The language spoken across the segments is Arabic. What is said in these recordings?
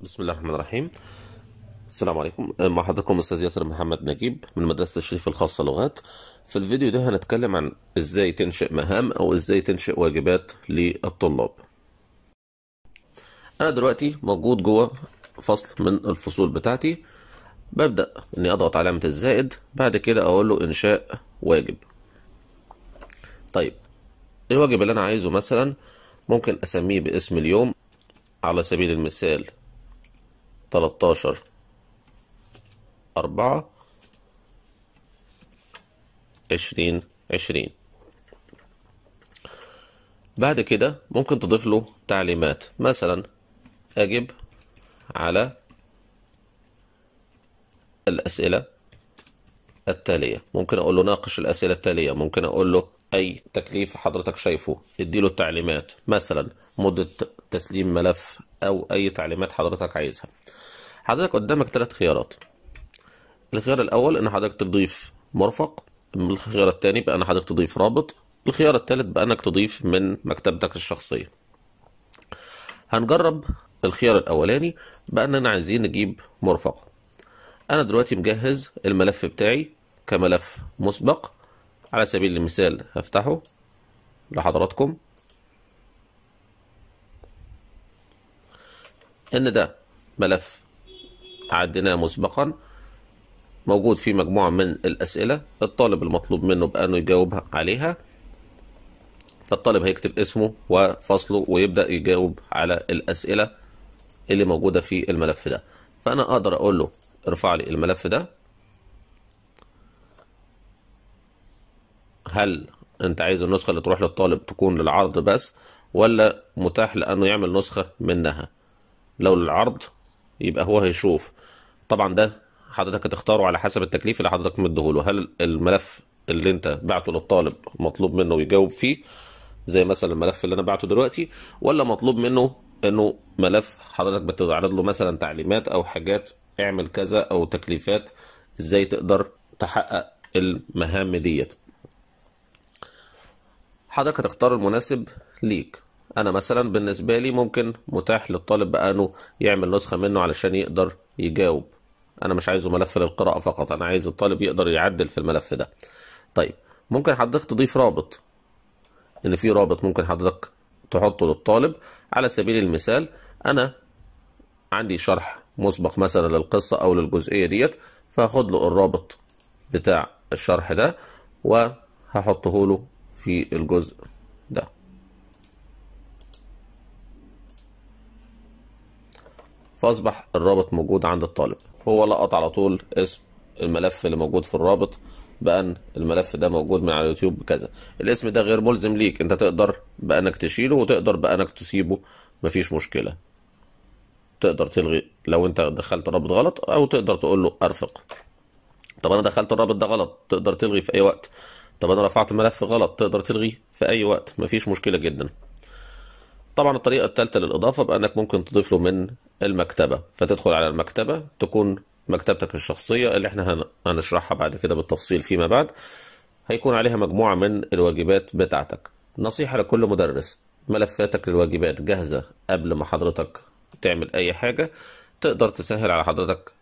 بسم الله الرحمن الرحيم السلام عليكم مع حضراتكم استاذ ياسر محمد نجيب من مدرسه الشريف الخاصه لغات في الفيديو ده هنتكلم عن ازاي تنشئ مهام او ازاي تنشئ واجبات للطلاب انا دلوقتي موجود جوه فصل من الفصول بتاعتي ببدا اني اضغط علامه الزائد بعد كده اقول له انشاء واجب طيب الواجب اللي انا عايزه مثلا ممكن اسميه باسم اليوم على سبيل المثال 13 4 20 20 بعد كده ممكن تضيف له تعليمات مثلا اجب على الاسئله التاليه ممكن اقول له ناقش الاسئله التاليه ممكن اقول له اي تكليف حضرتك شايفه اديله التعليمات مثلا مده تسليم ملف او اي تعليمات حضرتك عايزها حضرتك قدامك ثلاث خيارات الخيار الاول ان حضرتك تضيف مرفق الخيار الثاني بقى ان حضرتك تضيف رابط الخيار الثالث بقى انك تضيف من مكتبتك الشخصيه هنجرب الخيار الاولاني بقى اننا عايزين نجيب مرفق انا دلوقتي مجهز الملف بتاعي كملف مسبق على سبيل المثال هفتحه لحضراتكم ان ده ملف عدناه مسبقا موجود فيه مجموعة من الأسئلة الطالب المطلوب منه بأنه يجاوب عليها فالطالب هيكتب اسمه وفصله ويبدأ يجاوب على الأسئلة اللي موجودة في الملف ده فأنا أقدر أقول له ارفع لي الملف ده هل انت عايز النسخة اللي تروح للطالب تكون للعرض بس ولا متاح لانه يعمل نسخة منها لو للعرض يبقى هو هيشوف طبعا ده حضرتك هتختاره على حسب التكليف اللي حضرتك مديهوله هل الملف اللي انت بعته للطالب مطلوب منه يجاوب فيه زي مثلا الملف اللي انا بعته دلوقتي ولا مطلوب منه انه ملف حضرتك بتعرض له مثلا تعليمات او حاجات اعمل كذا او تكليفات ازاي تقدر تحقق المهام ديت حضرتك هتختار المناسب ليك انا مثلا بالنسبه لي ممكن متاح للطالب بانه يعمل نسخه منه علشان يقدر يجاوب انا مش عايزه ملف للقراءه فقط انا عايز الطالب يقدر يعدل في الملف ده طيب ممكن حضرتك تضيف رابط ان في رابط ممكن حضرتك تحطه للطالب على سبيل المثال انا عندي شرح مسبق مثلا للقصه او للجزئيه ديت فهاخد له الرابط بتاع الشرح ده وهحطه له في الجزء ده فاصبح الرابط موجود عند الطالب هو لقط على طول اسم الملف اللي موجود في الرابط بان الملف ده موجود من على اليوتيوب بكذا الاسم ده غير ملزم ليك انت تقدر بانك تشيله وتقدر بانك تسيبه مفيش مشكله تقدر تلغي لو انت دخلت رابط غلط او تقدر تقول له ارفق طب انا دخلت الرابط ده غلط تقدر تلغي في اي وقت طب انا رفعت ملف غلط تقدر تلغيه في اي وقت مفيش مشكله جدا طبعا الطريقه الثالثه للاضافه بانك ممكن تضيف له من المكتبه فتدخل على المكتبه تكون مكتبتك الشخصيه اللي احنا هنشرحها بعد كده بالتفصيل فيما بعد هيكون عليها مجموعه من الواجبات بتاعتك نصيحه لكل مدرس ملفاتك للواجبات جاهزه قبل ما حضرتك تعمل اي حاجه تقدر تسهل على حضرتك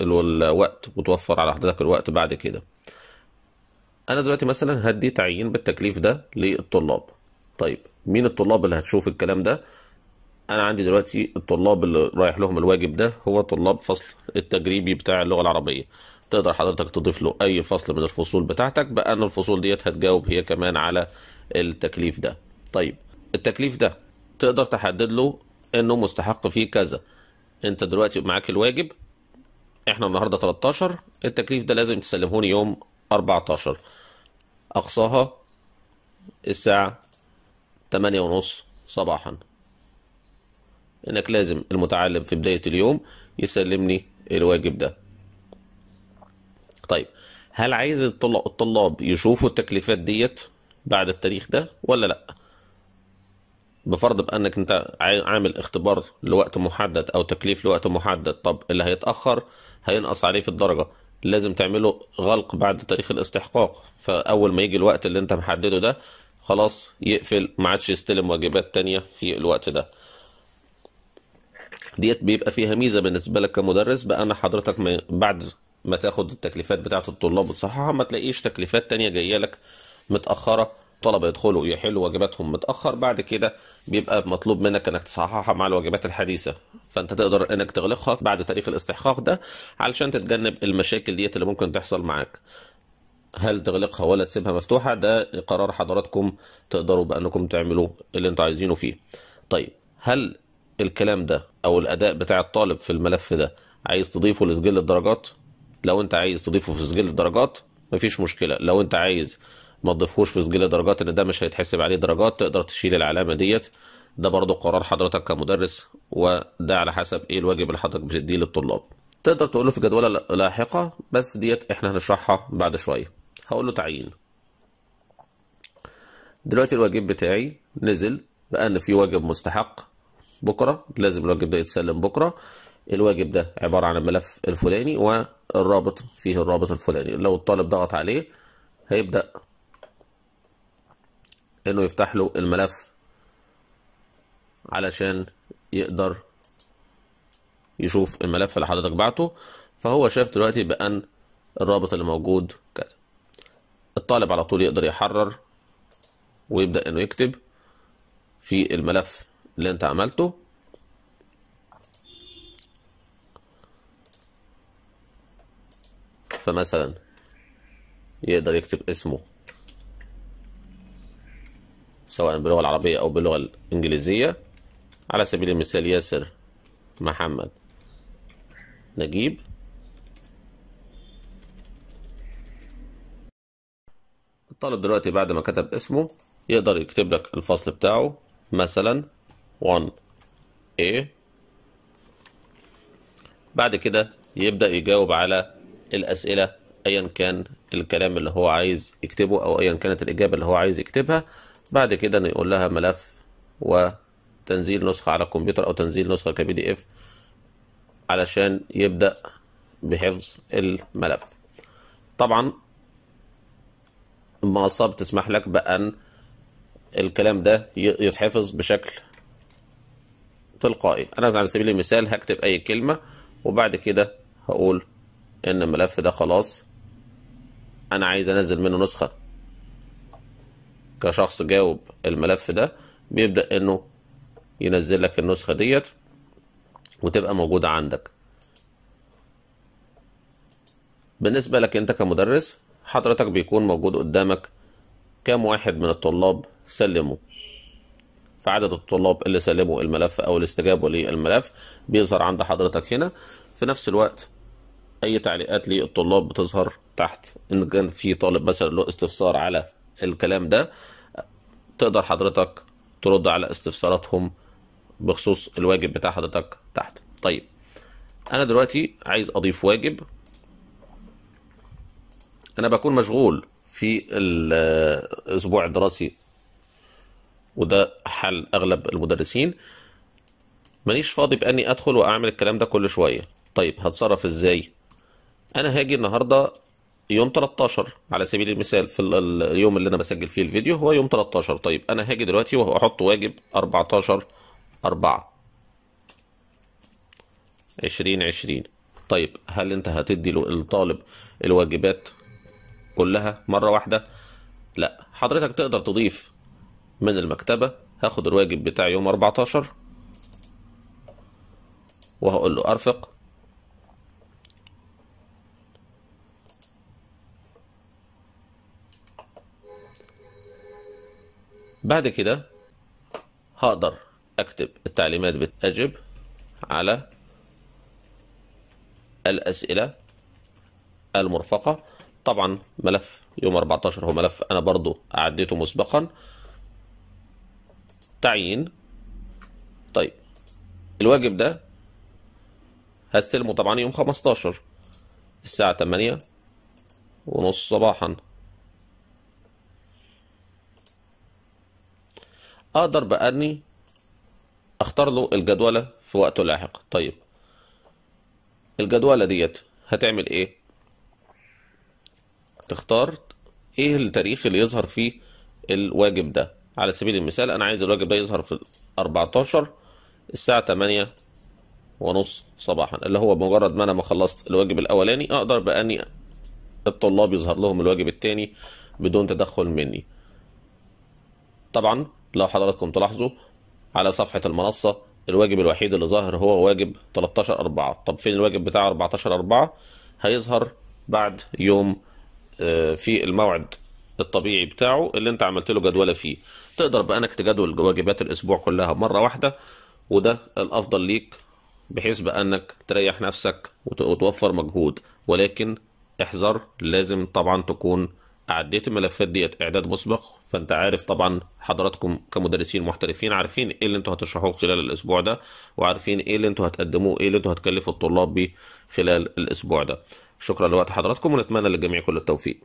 الوقت وتوفر على حضرتك الوقت بعد كده انا دلوقتي مثلا هدي تعيين بالتكليف ده للطلاب طيب مين الطلاب اللي هتشوف الكلام ده انا عندي دلوقتي الطلاب اللي رايح لهم الواجب ده هو طلاب فصل التجريبي بتاع اللغه العربيه تقدر حضرتك تضيف له اي فصل من الفصول بتاعتك بان الفصول ديت هتجاوب هي كمان على التكليف ده طيب التكليف ده تقدر تحدد له انه مستحق فيه كذا انت دلوقتي معاك الواجب احنا النهارده 13 التكليف ده لازم تسلمهوني يوم 14 أقصاها الساعة تمانية ونص صباحا إنك لازم المتعلم في بداية اليوم يسلمني الواجب ده طيب هل عايز الطلاب يشوفوا التكليفات ديت بعد التاريخ ده ولا لأ بفرض بانك انت عامل اختبار لوقت محدد او تكليف لوقت محدد طب اللي هيتاخر هينقص عليه في الدرجه لازم تعمله غلق بعد تاريخ الاستحقاق فاول ما يجي الوقت اللي انت محدده ده خلاص يقفل ما عادش يستلم واجبات تانية في الوقت ده ديت بيبقى فيها ميزه بالنسبه لك كمدرس بقى انا حضرتك بعد ما تاخد التكليفات بتاعه الطلاب وتصححها ما تلاقيش تكليفات تانية جايه لك متاخره الطلبه يدخلوا يحلوا واجباتهم متاخر بعد كده بيبقى مطلوب منك انك تصححها مع الواجبات الحديثه فانت تقدر انك تغلقها بعد تاريخ الاستحقاق ده علشان تتجنب المشاكل ديت اللي ممكن تحصل معاك هل تغلقها ولا تسيبها مفتوحه ده قرار حضراتكم تقدروا بانكم تعملوا اللي انتوا عايزينه فيه طيب هل الكلام ده او الاداء بتاع الطالب في الملف ده عايز تضيفه لسجل الدرجات لو انت عايز تضيفه في سجل الدرجات مفيش مشكله لو انت عايز ما تضيفهوش في سجل درجات ان ده مش هيتحسب عليه درجات تقدر تشيل العلامه ديت ده برضو قرار حضرتك كمدرس وده على حسب ايه الواجب اللي حضرتك بتديه للطلاب تقدر تقول له في جدوله لاحقه بس ديت احنا هنشرحها بعد شويه هقول له تعيين دلوقتي الواجب بتاعي نزل لان في واجب مستحق بكره لازم الواجب ده يتسلم بكره الواجب ده عباره عن الملف الفلاني والرابط فيه الرابط الفلاني لو الطالب ضغط عليه هيبدا انه يفتح له الملف علشان يقدر يشوف الملف اللي حضرتك بعته فهو شاف دلوقتي بان الرابط اللي موجود كذا الطالب على طول يقدر يحرر ويبدا انه يكتب في الملف اللي انت عملته فمثلا يقدر يكتب اسمه سواء باللغة العربية أو باللغة الإنجليزية على سبيل المثال ياسر محمد نجيب الطالب دلوقتي بعد ما كتب اسمه يقدر يكتب لك الفصل بتاعه مثلا 1A بعد كده يبدأ يجاوب على الأسئلة أيا كان الكلام اللي هو عايز يكتبه أو أيا كانت الإجابة اللي هو عايز يكتبها بعد كده نقول لها ملف وتنزيل نسخة على الكمبيوتر أو تنزيل نسخة كبي دي إف علشان يبدأ بحفظ الملف طبعا المنصة بتسمح لك بأن الكلام ده يتحفظ بشكل تلقائي أنا على سبيل المثال هكتب أي كلمة وبعد كده هقول إن الملف ده خلاص أنا عايز أنزل منه نسخة كشخص جاوب الملف ده بيبدأ انه ينزل لك النسخة ديت وتبقى موجودة عندك بالنسبة لك انت كمدرس حضرتك بيكون موجود قدامك كام واحد من الطلاب سلموا فعدد الطلاب اللي سلموا الملف او اللي استجابوا للملف بيظهر عند حضرتك هنا في نفس الوقت اي تعليقات للطلاب بتظهر تحت ان كان في طالب مثلا له استفسار على الكلام ده تقدر حضرتك ترد على استفساراتهم بخصوص الواجب بتاع حضرتك تحت طيب انا دلوقتي عايز اضيف واجب انا بكون مشغول في الاسبوع الدراسي وده حل اغلب المدرسين مانيش فاضي باني ادخل واعمل الكلام ده كل شويه طيب هتصرف ازاي انا هاجي النهارده يوم 13 على سبيل المثال في اليوم اللي انا بسجل فيه الفيديو هو يوم 13 طيب انا هاجي دلوقتي وهحط واجب 14 4 2020 طيب هل انت هتدي للطالب الواجبات كلها مره واحده لا حضرتك تقدر تضيف من المكتبه هاخد الواجب بتاع يوم 14 وهقول له ارفق بعد كده هقدر اكتب التعليمات بتجب على الاسئله المرفقه طبعا ملف يوم 14 هو ملف انا برضو عديته مسبقا تعيين طيب الواجب ده هستلمه طبعا يوم 15 الساعة 8 ونص صباحا اقدر باني اختار له الجدولة في وقت لاحق طيب الجدولة ديت هتعمل ايه تختار ايه التاريخ اللي يظهر فيه الواجب ده على سبيل المثال انا عايز الواجب ده يظهر في 14 الساعة 8 ونص صباحا اللي هو مجرد ما انا ما خلصت الواجب الاولاني اقدر باني الطلاب يظهر لهم الواجب الثاني بدون تدخل مني طبعا لو حضراتكم تلاحظوا على صفحة المنصة الواجب الوحيد اللي ظاهر هو واجب 13 4 طب فين الواجب بتاع 14 4 هيظهر بعد يوم آه، في الموعد الطبيعي بتاعه اللي انت عملت له جدولة فيه تقدر بقى انك تجدول واجبات الاسبوع كلها مرة واحدة وده الافضل ليك بحيث بقى انك تريح نفسك وتوفر مجهود ولكن احذر لازم طبعا تكون عديت الملفات ديت اعداد مسبق فانت عارف طبعا حضراتكم كمدرسين محترفين عارفين ايه اللي انتوا هتشرحوه خلال الاسبوع ده وعارفين ايه اللي انتوا هتقدموه ايه اللي انتوا هتكلفوا الطلاب بيه خلال الاسبوع ده شكرا لوقت حضراتكم ونتمنى للجميع كل التوفيق